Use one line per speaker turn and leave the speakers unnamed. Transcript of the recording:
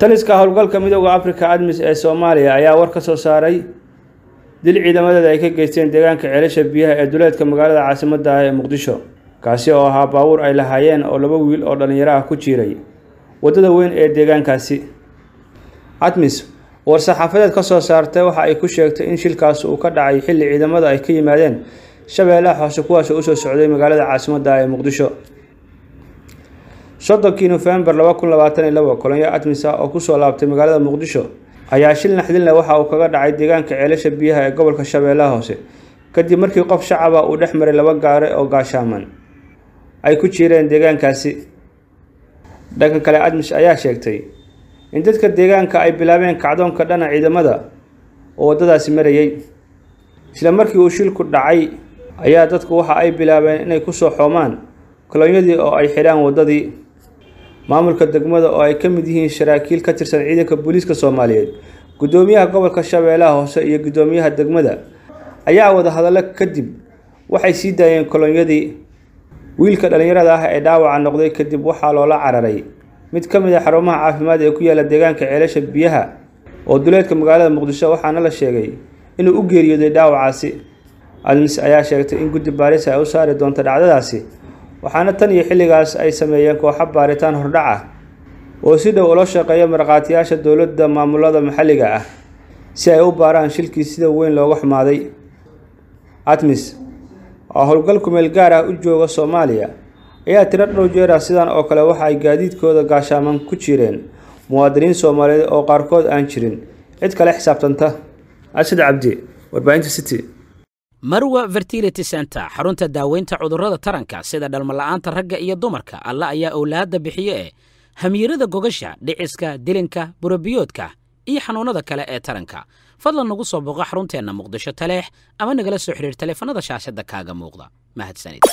taliska howlgalka midooda africa admis ee soomaaliya ayaa war ka soo saaray dil ciidamadeeda ay ka geysteen deegaanka ceelasha biyaha ee duleedka magaalada caasimadda ee muqdisho kaasi oo ahaa baabuur ay lahaayeen oo laba wiil oo dhallinyaro ah ku jiiray waddada weyn ee deegaankaasi admis war-saxaafadeed ka soo saartay waxa ay ku sheegtay in shilkaas uu ka dhacay xilli ciidamada ay ka yimaadeen shabeellaha xoose kuwaas usoo socday magaalada caasimadda ee muqdisho soddonkii nofembar laba kun labaatan iyo labo kolonyo admisa ah oo kusoo laabtay magaalada muqdisho ayaa shil naxdinle waxa uu kaga dhacay deegaanka ceelasha biyaha ee gobolka shabeellaha hoose kadib markii qof shacaba uu dhex maray laba gaare oo gaashaaman ay ku jiireen deegaankaasi dhanka kale admis ayaa sheegtay in dadka deegaanka ay bilaabeen kacdoonka dhana ciidamada oo waddadaasi marayay isla markii uu shilku dhacay ayaa dadku waxa ay bilaabeen inay ku soo xoomaan kolonyadii oo ay xidhaan waddadii maamulka degmada oo ay ka mid yihiin saraakiil ka tirsan ciidanka booliiska soomaaliyeed gudoomiyaha gobolka shabeellaha hoose iyo gudoomiyaha degmada ayaa wadahadallo kadib waxay sii daayeen kolonyadii wiilka dhallinyarada ah ee dhaawaca noqday kadib waxaa loola cararay mid ka mid ah xarumaha caafimaad ee ku yaalla deegaanka ceelasha biyaha oo duleedka magaalada muqdisho waxaana la sheegay inuu u geeriyooday dhaawacaasi almis ayaa sheegtay in guddi baarisa ay u saari doonto dhacdadaasi waxaana tan iyo xilligaas ay sameeyeen kooxo baaritaan hordhac ah oo si dhow ula shaqeeya markhaatiyaasha dowladda maamulada maxalliga ah si ay u baaraan shilkii sida weyn looga xumaaday atmis oo howlgal kumeel gaar ah u jooga soomaaliya ayaa tiro dhow jeera ah sidan oo kale waxa ay gaadiidkooda gaashaaman ku jireen muwaadiniin soomaaliyeed oo qaarkood aan jirin cid kale xisaabtanta ashid cabdi warbaahinta city
marwa fertility center xarunta daaweynta cudurrada taranka sida dhalmala'aanta ragga iyo dumarka alla ayaa owlaadda bixiye ee hamiirada gogasha dhiciska dilinka burobiyoodka iyo xanuunnada kale ee taranka fadlan nagu soo booqo xarunteenna muqdisho taleex ama nagala soo xidhiir taleefanada shaashadda kaaga muuqda mahadsanid